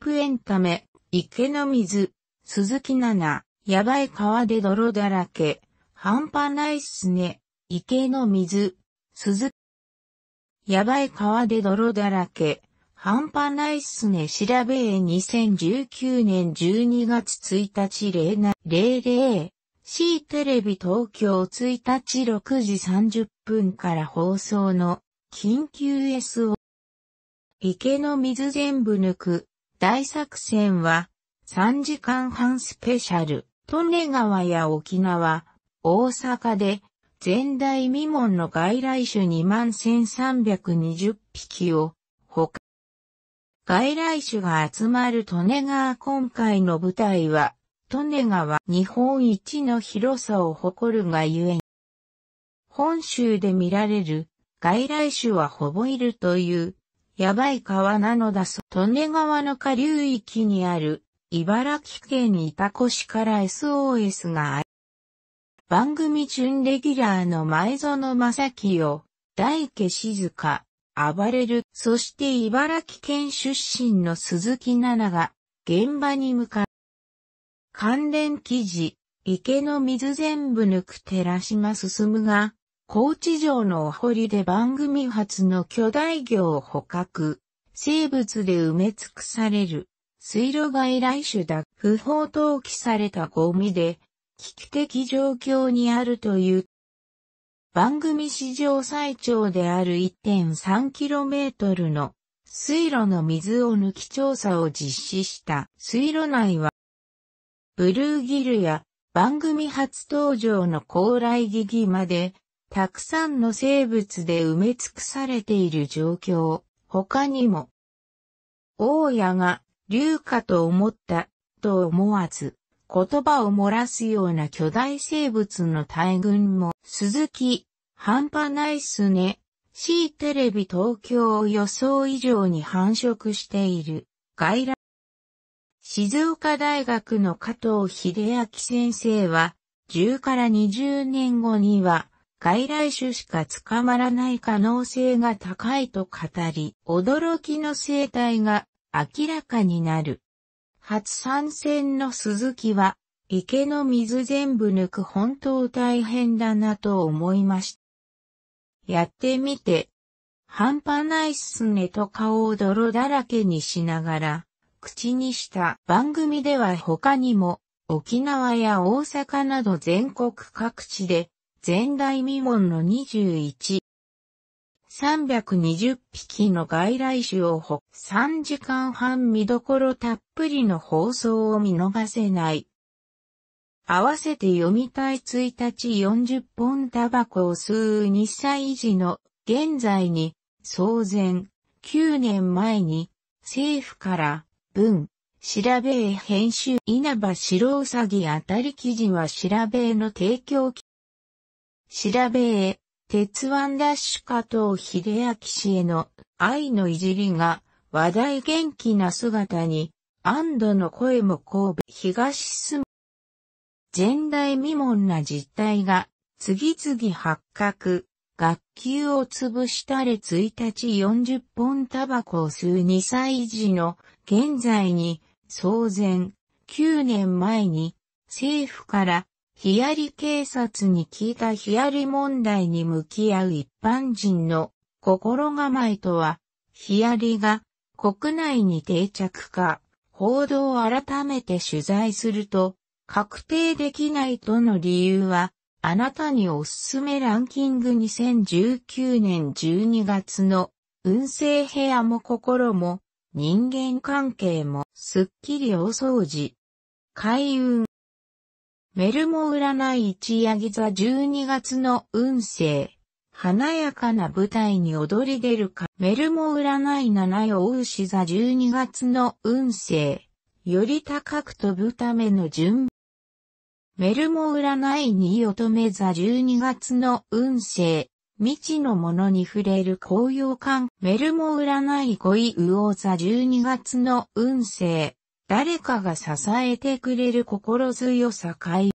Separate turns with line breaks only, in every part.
プエンタメ、池の水、鈴木奈々、やばい川で泥だらけ、半端ないっすね、池の水、鈴木。やばい川で泥だらけ、半端ないっすね、調べえ2019年12月1日0 00 C テレビ東京1日6時30分から放送の緊急 SO 池の水全部抜く大作戦は3時間半スペシャル、利根川や沖縄、大阪で前代未聞の外来種2万1320匹を他。外来種が集まる利根川今回の舞台は、利根川日本一の広さを誇るがゆえに。本州で見られる外来種はほぼいるというやばい川なのだそ。利根川の下流域にある、茨城県た越から SOS がある。番組準レギュラーの前園正樹を、大家静香、暴れる、そして茨城県出身の鈴木奈々が、現場に向かう。関連記事、池の水全部抜く寺島進むが、高知城のお堀で番組初の巨大魚を捕獲、生物で埋め尽くされる、水路外来種だ、不法投棄されたゴミで、危機的状況にあるという。番組史上最長である 1.3km の水路の水を抜き調査を実施した水路内は、ブルーギルや番組初登場の高麗ギギまでたくさんの生物で埋め尽くされている状況、他にも、大家が竜かと思ったと思わず、言葉を漏らすような巨大生物の大群も、鈴木、半端ないっすね。C テレビ東京を予想以上に繁殖している外来。静岡大学の加藤秀明先生は、10から20年後には、外来種しか捕まらない可能性が高いと語り、驚きの生態が明らかになる。初参戦の鈴木は、池の水全部抜く本当大変だなと思いました。やってみて、半端ないっすねと顔を泥だらけにしながら、口にした番組では他にも、沖縄や大阪など全国各地で、前代未聞の21。320匹の外来種をほ、3時間半見どころたっぷりの放送を見逃せない。合わせて読みたい1日40本タバコを吸う2歳児の現在に、騒然、9年前に、政府から、文、調べへ編集稲葉白うさぎあたり記事は調べへの提供調べへ、鉄腕ダッシュ加藤秀明氏への愛のいじりが話題元気な姿に、安堵の声も神戸東住む。前代未聞な実態が次々発覚。学級を潰したれ1日40本タバコを吸う2歳児の現在に、騒然、9年前に政府からヒアリ警察に聞いたヒアリ問題に向き合う一般人の心構えとは、ヒアリが国内に定着か、報道を改めて取材すると、確定できないとの理由は、あなたにおすすめランキング2019年12月の運勢部屋も心も人間関係もすっきり大掃除。開運メルモ占い一ヤギ座12月の運勢。華やかな舞台に踊り出るか。メルモ占い七夜うし座12月の運勢。より高く飛ぶための順。メルモ占い二乙女座12月の運勢。未知のものに触れる高揚感。メルモ占い五位魚座12月の運勢。誰かが支えてくれる心強さかい。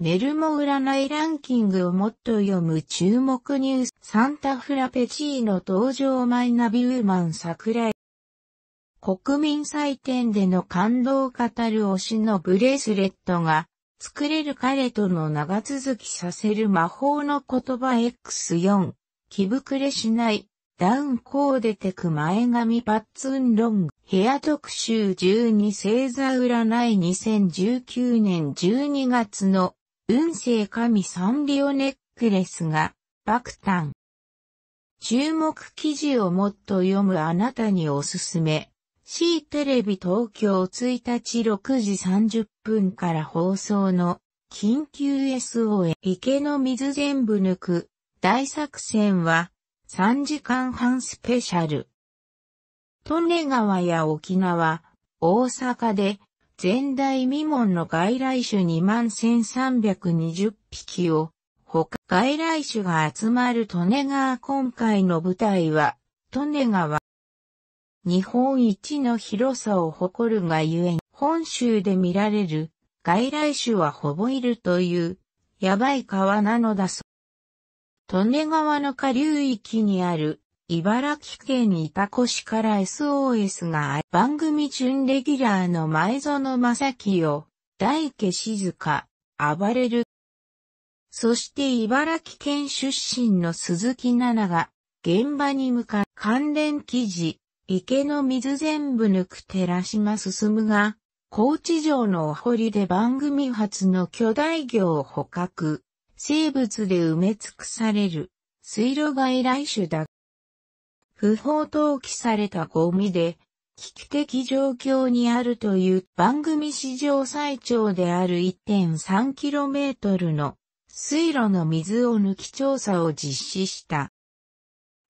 メルモ占いランキングをもっと読む注目ニュース。サンタフラペチーノ登場マイナビウーマン桜井。国民祭典での感動を語る推しのブレスレットが作れる彼との長続きさせる魔法の言葉 X4。気膨れしないダウンコーデテク前髪パッツンロングヘア特集12星座占い2019年12月の運勢神サンリオネックレスが爆誕。注目記事をもっと読むあなたにおすすめ。C テレビ東京1日6時30分から放送の緊急 SOA 池の水全部抜く大作戦は3時間半スペシャル。利根川や沖縄、大阪で、前代未聞の外来種2万1320匹を、他外来種が集まる利根川今回の舞台は、利根川。日本一の広さを誇るがゆえに、本州で見られる外来種はほぼいるという、やばい川なのだそう。利根川の下流域にある茨城県板越市から SOS が番組準レギュラーの前園正清、大家静か、暴れる。そして茨城県出身の鈴木奈々が現場に向かう関連記事、池の水全部抜く寺島進が、高知城のお堀で番組初の巨大魚を捕獲。生物で埋め尽くされる水路外来種だ。不法投棄されたゴミで危機的状況にあるという番組史上最長である 1.3km の水路の水を抜き調査を実施した。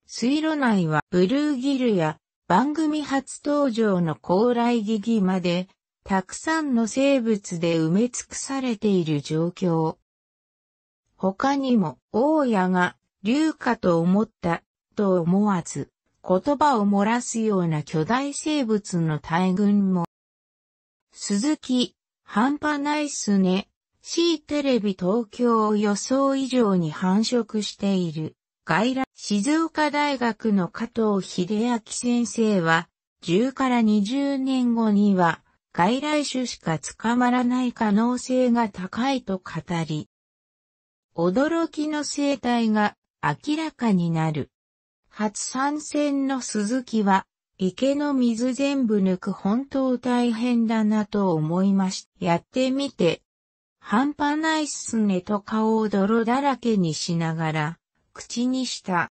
水路内はブルーギルや番組初登場の高麗ギギまでたくさんの生物で埋め尽くされている状況。他にも、大家が、龍かと思った、と思わず、言葉を漏らすような巨大生物の大群も。鈴木、半端ないっすね。C テレビ東京を予想以上に繁殖している。外来、静岡大学の加藤秀明先生は、10から20年後には、外来種しか捕まらない可能性が高いと語り、驚きの生態が明らかになる。初参戦の鈴木は、池の水全部抜く本当大変だなと思いまし、た。やってみて。半端ないっすねと顔を泥だらけにしながら、口にした。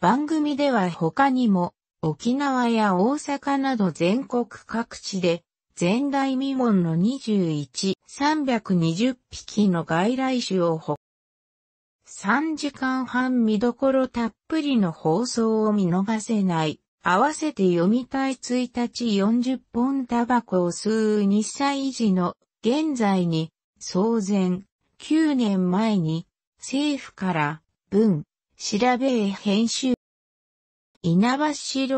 番組では他にも、沖縄や大阪など全国各地で、前代未聞の21、320匹の外来種をほ。3時間半見どころたっぷりの放送を見逃せない。合わせて読みたい1日40本タバコを吸う2歳児の現在に、騒然、9年前に、政府から、文、調べへ編集。稲葉城